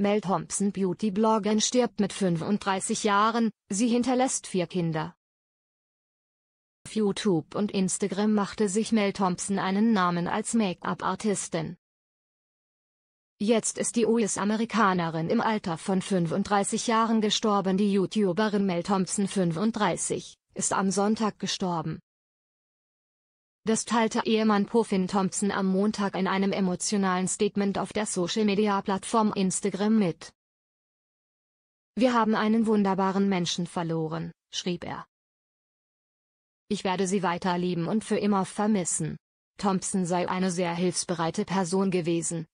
Mel Thompson Beauty-Bloggerin stirbt mit 35 Jahren, sie hinterlässt vier Kinder. Auf YouTube und Instagram machte sich Mel Thompson einen Namen als Make-up-Artistin. Jetzt ist die US-Amerikanerin im Alter von 35 Jahren gestorben. Die YouTuberin Mel Thompson 35 ist am Sonntag gestorben. Das teilte Ehemann Puffin Thompson am Montag in einem emotionalen Statement auf der Social-Media-Plattform Instagram mit. Wir haben einen wunderbaren Menschen verloren, schrieb er. Ich werde sie weiter lieben und für immer vermissen. Thompson sei eine sehr hilfsbereite Person gewesen,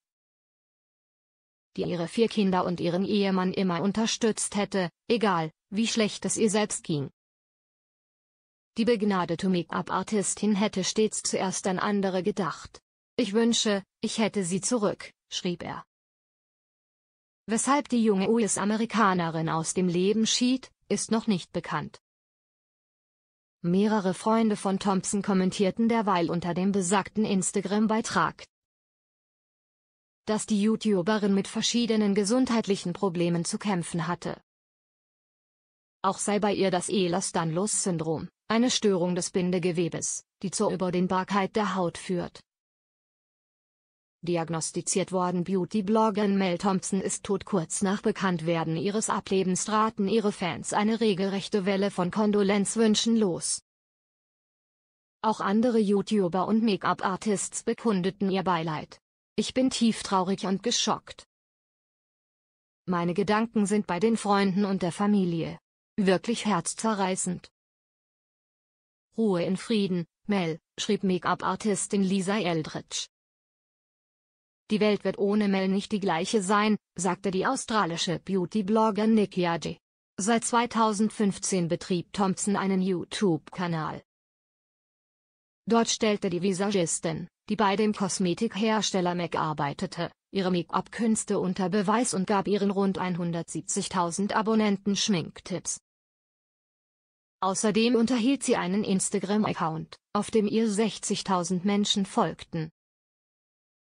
die ihre vier Kinder und ihren Ehemann immer unterstützt hätte, egal, wie schlecht es ihr selbst ging. Die begnadete Make-up-Artistin hätte stets zuerst an andere gedacht. Ich wünsche, ich hätte sie zurück, schrieb er. Weshalb die junge US-Amerikanerin aus dem Leben schied, ist noch nicht bekannt. Mehrere Freunde von Thompson kommentierten derweil unter dem besagten Instagram-Beitrag. Dass die YouTuberin mit verschiedenen gesundheitlichen Problemen zu kämpfen hatte. Auch sei bei ihr das Ehlers-Danlos-Syndrom eine Störung des Bindegewebes, die zur Überdehnbarkeit der Haut führt. Diagnostiziert worden Beauty-Bloggerin Mel Thompson ist tot kurz nach Bekanntwerden ihres Ablebens raten ihre Fans eine regelrechte Welle von Kondolenzwünschen los. Auch andere YouTuber und Make-up-Artists bekundeten ihr Beileid. Ich bin tief traurig und geschockt. Meine Gedanken sind bei den Freunden und der Familie. Wirklich herzzerreißend. Ruhe in Frieden, Mel, schrieb Make-up-Artistin Lisa Eldridge. Die Welt wird ohne Mel nicht die gleiche sein, sagte die australische Beauty-Blogger Nikki Aji. Seit 2015 betrieb Thompson einen YouTube-Kanal. Dort stellte die Visagistin, die bei dem Kosmetikhersteller MAC arbeitete, ihre Make-up-Künste unter Beweis und gab ihren rund 170.000 Abonnenten Schminktipps. Außerdem unterhielt sie einen Instagram-Account, auf dem ihr 60.000 Menschen folgten